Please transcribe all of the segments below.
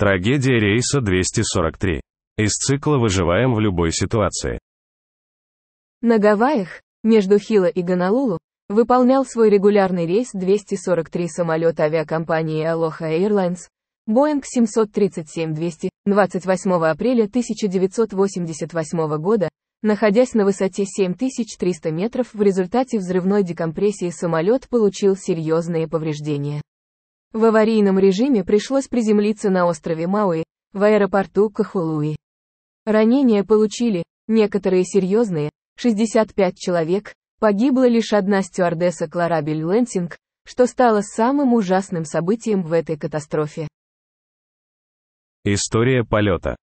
Трагедия рейса 243. Из цикла «Выживаем в любой ситуации». На Гавайях, между Хило и Гонолулу, выполнял свой регулярный рейс 243 самолет авиакомпании Aloha Airlines, Boeing 737-200, 28 апреля 1988 года, находясь на высоте 7300 метров в результате взрывной декомпрессии самолет получил серьезные повреждения. В аварийном режиме пришлось приземлиться на острове Мауи, в аэропорту Кахулуи. Ранения получили, некоторые серьезные, 65 человек, погибла лишь одна стюардесса Кларабель Лэнсинг, что стало самым ужасным событием в этой катастрофе. История полета.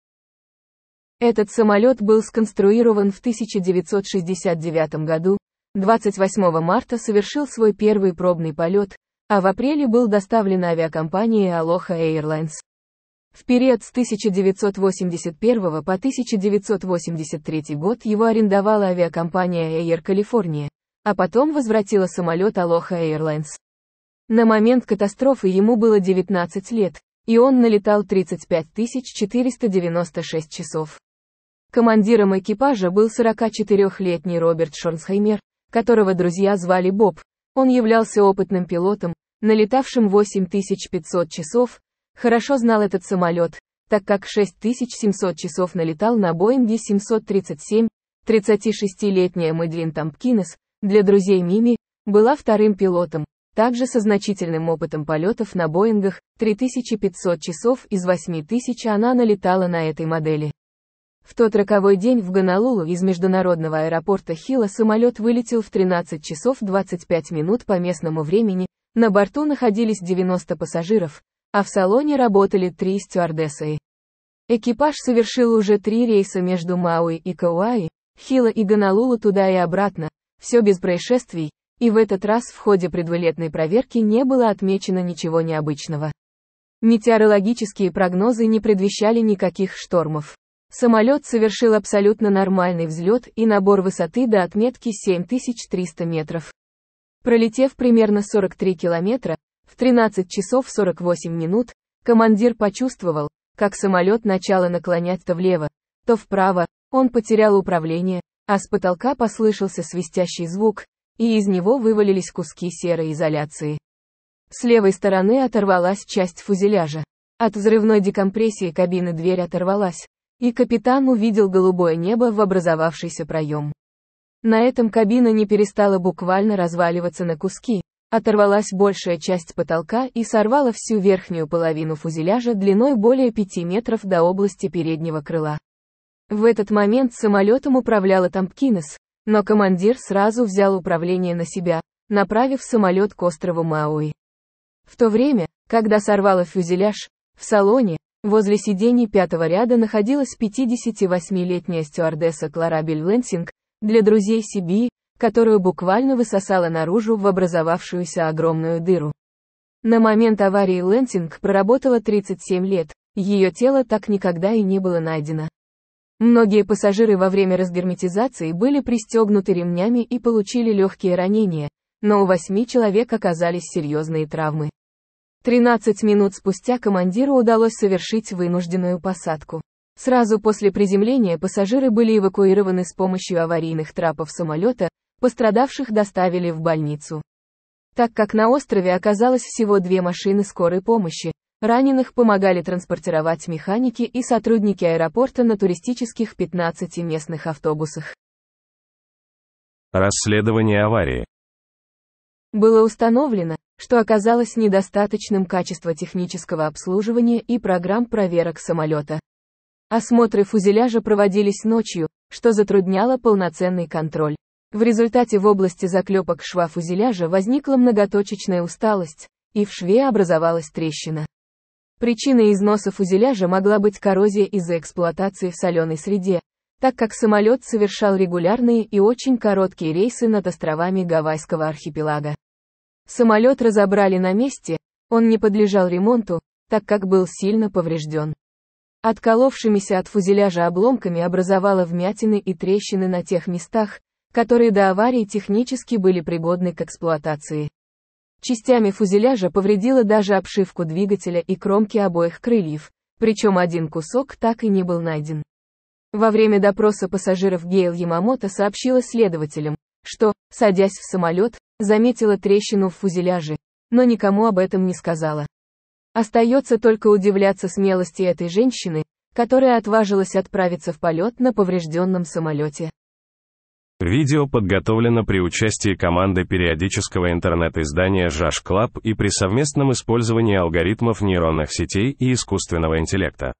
Этот самолет был сконструирован в 1969 году, 28 марта совершил свой первый пробный полет, а в апреле был доставлен авиакомпанией Aloha Airlines. В период с 1981 по 1983 год его арендовала авиакомпания Air California, а потом возвратила самолет Aloha Airlines. На момент катастрофы ему было 19 лет, и он налетал 35 496 часов. Командиром экипажа был 44-летний Роберт Шорнсхаймер, которого друзья звали Боб, он являлся опытным пилотом, налетавшим 8500 часов, хорошо знал этот самолет, так как 6700 часов налетал на Боинге 737, 36-летняя Мэдлин Тампкинес, для друзей Мими, была вторым пилотом, также со значительным опытом полетов на Боингах, 3500 часов из 8000 она налетала на этой модели. В тот роковой день в Гонолулу из международного аэропорта Хила самолет вылетел в 13 часов 25 минут по местному времени, на борту находились 90 пассажиров, а в салоне работали три стюардессы. Экипаж совершил уже три рейса между Мауи и Кауаи, Хила и Гонолулу туда и обратно, все без происшествий, и в этот раз в ходе предвылетной проверки не было отмечено ничего необычного. Метеорологические прогнозы не предвещали никаких штормов. Самолет совершил абсолютно нормальный взлет и набор высоты до отметки 7300 метров. Пролетев примерно 43 километра, в 13 часов 48 минут, командир почувствовал, как самолет начало наклонять то влево, то вправо, он потерял управление, а с потолка послышался свистящий звук, и из него вывалились куски серой изоляции. С левой стороны оторвалась часть фюзеляжа. От взрывной декомпрессии кабины дверь оторвалась, и капитан увидел голубое небо в образовавшийся проем. На этом кабина не перестала буквально разваливаться на куски, оторвалась большая часть потолка и сорвала всю верхнюю половину фузеляжа длиной более 5 метров до области переднего крыла. В этот момент самолетом управляла Тампкинес, но командир сразу взял управление на себя, направив самолет к острову Мауи. В то время, когда сорвало фюзеляж, в салоне, Возле сидений пятого ряда находилась 58-летняя стюардесса Клара Лэнсинг для друзей Сиби, которую буквально высосала наружу в образовавшуюся огромную дыру. На момент аварии Лэнсинг проработала 37 лет, ее тело так никогда и не было найдено. Многие пассажиры во время разгерметизации были пристегнуты ремнями и получили легкие ранения, но у восьми человек оказались серьезные травмы. 13 минут спустя командиру удалось совершить вынужденную посадку. Сразу после приземления пассажиры были эвакуированы с помощью аварийных трапов самолета, пострадавших доставили в больницу. Так как на острове оказалось всего две машины скорой помощи, раненых помогали транспортировать механики и сотрудники аэропорта на туристических 15 местных автобусах. Расследование аварии. Было установлено, что оказалось недостаточным качество технического обслуживания и программ проверок самолета. Осмотры фузеляжа проводились ночью, что затрудняло полноценный контроль. В результате в области заклепок шва фузеляжа возникла многоточечная усталость, и в шве образовалась трещина. Причиной износа фузеляжа могла быть коррозия из-за эксплуатации в соленой среде, так как самолет совершал регулярные и очень короткие рейсы над островами Гавайского архипелага. Самолет разобрали на месте, он не подлежал ремонту, так как был сильно поврежден. Отколовшимися от фузеляжа обломками образовало вмятины и трещины на тех местах, которые до аварии технически были пригодны к эксплуатации. Частями фузеляжа повредило даже обшивку двигателя и кромки обоих крыльев, причем один кусок так и не был найден. Во время допроса пассажиров Гейл Ямамото сообщила следователям, что, садясь в самолет, заметила трещину в фузеляже, но никому об этом не сказала. Остается только удивляться смелости этой женщины, которая отважилась отправиться в полет на поврежденном самолете. Видео подготовлено при участии команды периодического интернет-издания Жаш Клаб и при совместном использовании алгоритмов нейронных сетей и искусственного интеллекта.